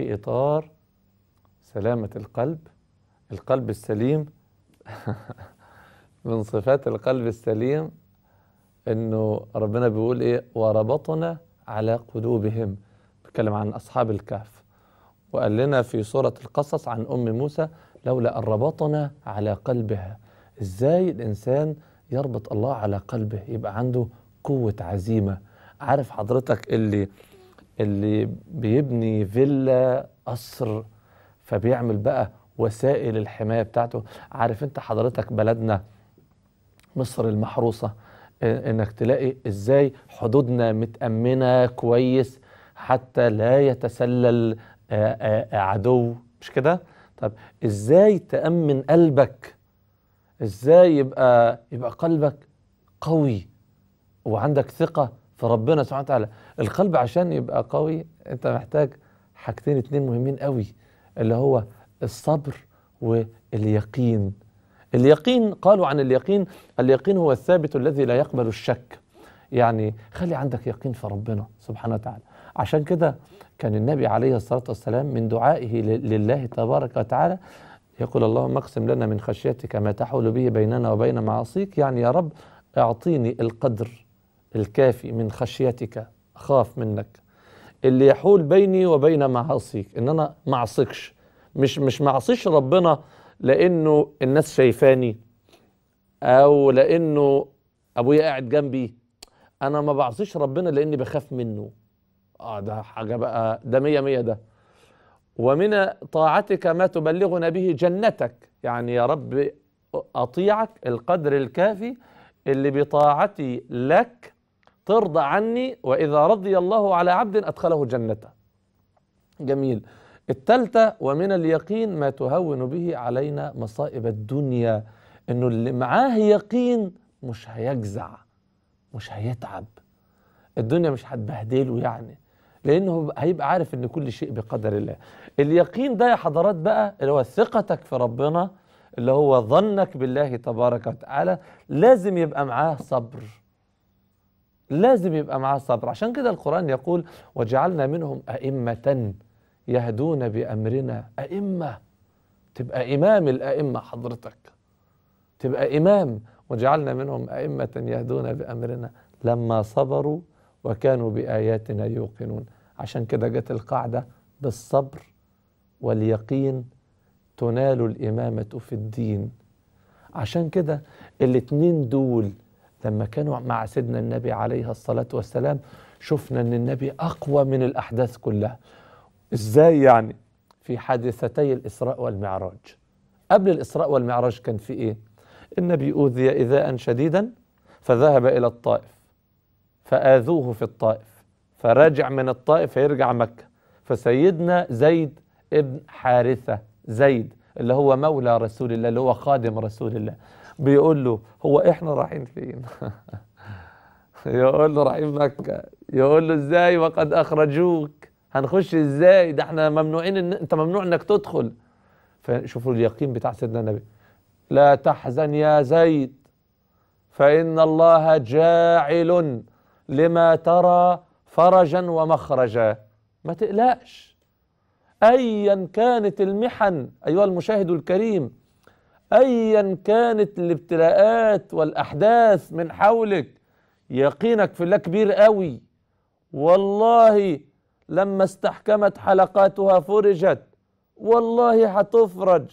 في إطار سلامة القلب القلب السليم من صفات القلب السليم انه ربنا بيقول ايه وربطنا على قلوبهم بيتكلم عن اصحاب الكهف وقال لنا في سوره القصص عن ام موسى لولا ان ربطنا على قلبها ازاي الانسان يربط الله على قلبه يبقى عنده قوه عزيمه عارف حضرتك اللي اللي بيبني فيلا قصر فبيعمل بقى وسائل الحمايه بتاعته عارف انت حضرتك بلدنا مصر المحروسه اه، انك تلاقي ازاي حدودنا متامنه كويس حتى لا يتسلل اه، اه، عدو مش كده طب ازاي تامن قلبك ازاي يبقى يبقى قلبك قوي وعندك ثقه فربنا سبحانه وتعالى القلب عشان يبقى قوي انت محتاج حاجتين اتنين مهمين قوي اللي هو الصبر واليقين اليقين قالوا عن اليقين اليقين هو الثابت الذي لا يقبل الشك يعني خلي عندك يقين في ربنا سبحانه وتعالى عشان كده كان النبي عليه الصلاة والسلام من دعائه لله تبارك وتعالى يقول اللهم اقسم لنا من خشيتك ما تحول به بيننا وبين معاصيك يعني يا رب اعطيني القدر الكافي من خشيتك أخاف منك اللي يحول بيني وبين معاصيك إن أنا ما اعصيكش مش مش معصيش ربنا لأنه الناس شايفاني أو لأنه أبويا قاعد جنبي أنا ما بعصيش ربنا لأني بخاف منه آه ده حاجة بقى ده مية مية ده ومن طاعتك ما تبلغنا به جنتك يعني يا رب أطيعك القدر الكافي اللي بطاعتي لك ترضى عني وإذا رضي الله على عبد أدخله جنته جميل التالتة ومن اليقين ما تهون به علينا مصائب الدنيا انه اللي معاه يقين مش هيجزع مش هيتعب الدنيا مش هتبهدله يعني لانه هيبقى عارف ان كل شيء بقدر الله اليقين ده يا حضرات بقى اللي هو ثقتك في ربنا اللي هو ظنك بالله تبارك وتعالى لازم يبقى معاه صبر لازم يبقى معاه صبر عشان كده القرآن يقول وجعلنا منهم أئمة يهدون بأمرنا أئمة تبقى إمام الأئمة حضرتك تبقى إمام وجعلنا منهم أئمة يهدون بأمرنا لما صبروا وكانوا بآياتنا يوقنون عشان كده جت القاعدة بالصبر واليقين تنال الإمامة في الدين عشان كده الاتنين دول لما كانوا مع سيدنا النبي عليه الصلاة والسلام شفنا أن النبي أقوى من الأحداث كلها إزاي يعني في حادثتي الإسراء والمعراج قبل الإسراء والمعراج كان في إيه النبي أوذي إيذاء شديدا فذهب إلى الطائف فآذوه في الطائف فراجع من الطائف فيرجع مكة فسيدنا زيد ابن حارثة زيد اللي هو مولى رسول الله اللي هو خادم رسول الله بيقول له هو احنا رايحين فين يقول له رايحين مكه يقول له ازاي وقد اخرجوك هنخش ازاي ده احنا ممنوعين ان انت ممنوع انك تدخل فشوفوا اليقين بتاع سيدنا النبي لا تحزن يا زيد فان الله جاعل لما ترى فرجا ومخرجا ما تقلقش ايا كانت المحن ايها المشاهد الكريم ايا كانت الابتلاءات والاحداث من حولك يقينك في الله كبير قوي والله لما استحكمت حلقاتها فرجت والله هتفرج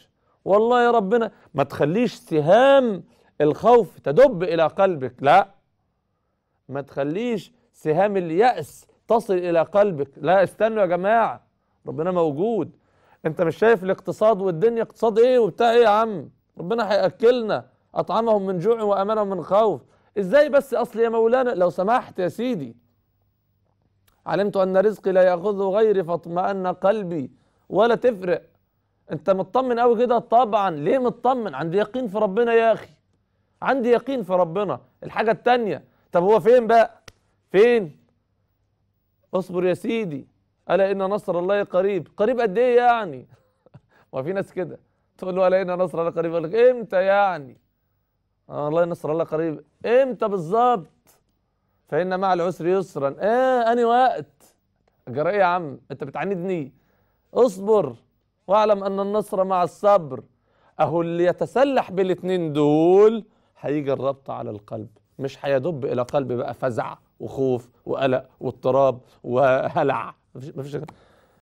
والله يا ربنا ما تخليش سهام الخوف تدب الى قلبك لا ما تخليش سهام اليأس تصل الى قلبك لا استنوا يا جماعه ربنا موجود انت مش شايف الاقتصاد والدنيا اقتصاد ايه وبتاع ايه يا عم ربنا هياكلنا اطعمهم من جوع وامنهم من خوف ازاي بس اصل يا مولانا لو سمحت يا سيدي علمت ان رزقي لا ياخذه غيري فاطمأن قلبي ولا تفرق انت مطمن قوي كده طبعا ليه مطمن عندي يقين في ربنا يا اخي عندي يقين في ربنا الحاجه الثانيه طب هو فين بقى فين اصبر يا سيدي الا ان نصر الله قريب قريب قد ايه يعني ما في ناس كده تقول له علينا نصر الله قريب لك امتى يعني آه الله ينصر الله قريب امتى بالظبط فان مع العسر يسرا ايه اني وقت جرى ايه يا عم انت بتعاندني اصبر واعلم ان النصر مع الصبر اهو اللي يتسلح بالاتنين دول هيجي الربط على القلب مش هيدب الى قلب بقى فزع وخوف وقلق واضطراب وهلع مفيش مفيش